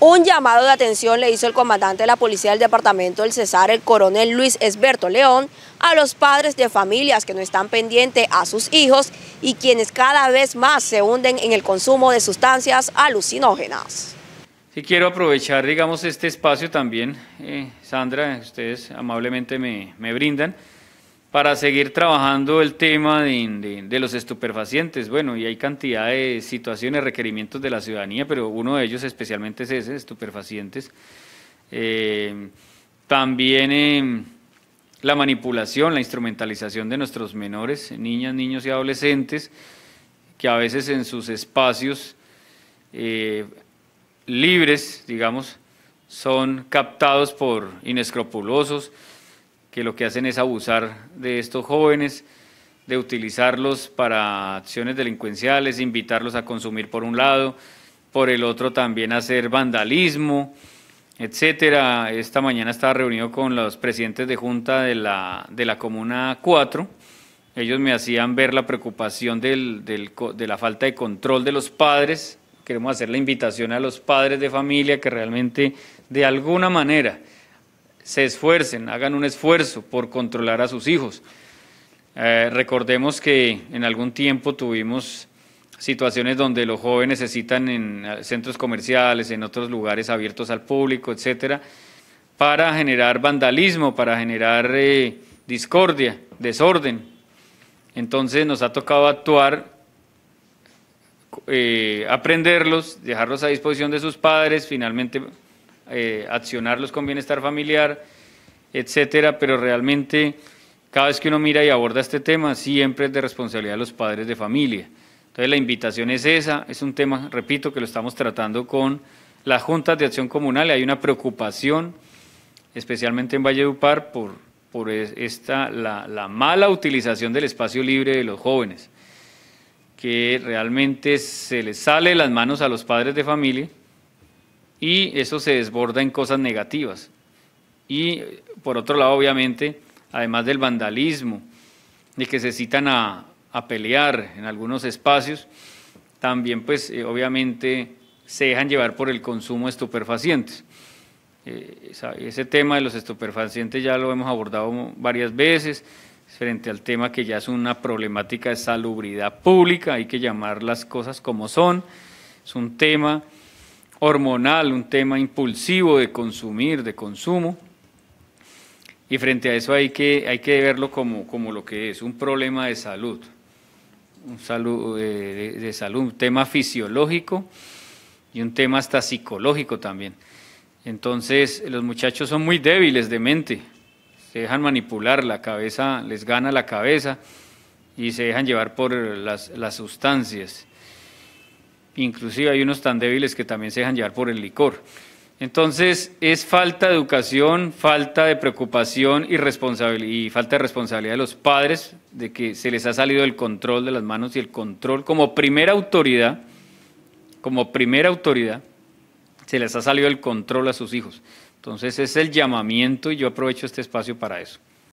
Un llamado de atención le hizo el comandante de la policía del departamento del Cesar, el coronel Luis Esberto León, a los padres de familias que no están pendientes a sus hijos y quienes cada vez más se hunden en el consumo de sustancias alucinógenas. Si quiero aprovechar, digamos, este espacio también, eh, Sandra, ustedes amablemente me, me brindan, para seguir trabajando el tema de, los estupefacientes. Bueno, y hay cantidad de situaciones, requerimientos de la ciudadanía, pero uno de ellos especialmente es ese, estupefacientes. Eh, también eh, la manipulación, la instrumentalización de nuestros menores, niñas, niños y adolescentes, que a veces en sus espacios eh, libres, digamos, son captados por inescrupulosos, que lo que hacen es abusar de estos jóvenes, de utilizarlos para acciones delincuenciales, invitarlos a consumir por un lado, por el otro también hacer vandalismo, etcétera. Esta mañana estaba reunido con los presidentes de junta de la, Comuna 4. Ellos me hacían ver la preocupación de la falta de control de los padres. Queremos hacer la invitación a los padres de familia que realmente, de alguna manera, se esfuercen, hagan un esfuerzo por controlar a sus hijos. Eh, recordemos que en algún tiempo tuvimos situaciones donde los jóvenes se citan en eh, centros comerciales, en otros lugares abiertos al público, etcétera, para generar vandalismo, para generar eh, discordia, desorden. Entonces nos ha tocado actuar, aprenderlos, dejarlos a disposición de sus padres, finalmente eh, accionarlos con bienestar familiar, etcétera, pero realmente cada vez que uno mira y aborda este tema, siempre es de responsabilidad de los padres de familia. Entonces la invitación es esa, es un tema, repito, que lo estamos tratando con las juntas de acción comunal, hay una preocupación, especialmente en Valledupar, por, por esta, la, la mala utilización del espacio libre de los jóvenes, que realmente se les sale las manos a los padres de familia y eso se desborda en cosas negativas. Y por otro lado, obviamente, además del vandalismo, de que se citan a, pelear en algunos espacios, también pues eh, obviamente se dejan llevar por el consumo de estupefacientes. Eh, ese tema de los estupefacientes ya lo hemos abordado varias veces frente al tema que ya es una problemática de salubridad pública, hay que llamar las cosas como son, es un tema hormonal, un tema impulsivo de consumir, de consumo. Y frente a eso hay que, hay que verlo como, lo que es, un problema de salud, un eh, salud, salud, tema fisiológico y un tema hasta psicológico también. Entonces los muchachos son muy débiles de mente, se dejan manipular, la cabeza les gana la cabeza y se dejan llevar por las, las sustancias inclusive hay unos tan débiles que también se dejan llevar por el licor. Entonces, es falta de educación, falta de preocupación y, y falta de responsabilidad de los padres de que se les ha salido el control de las manos y el control como primera autoridad, como primera autoridad, se les ha salido el control a sus hijos. Entonces, es el llamamiento y yo aprovecho este espacio para eso.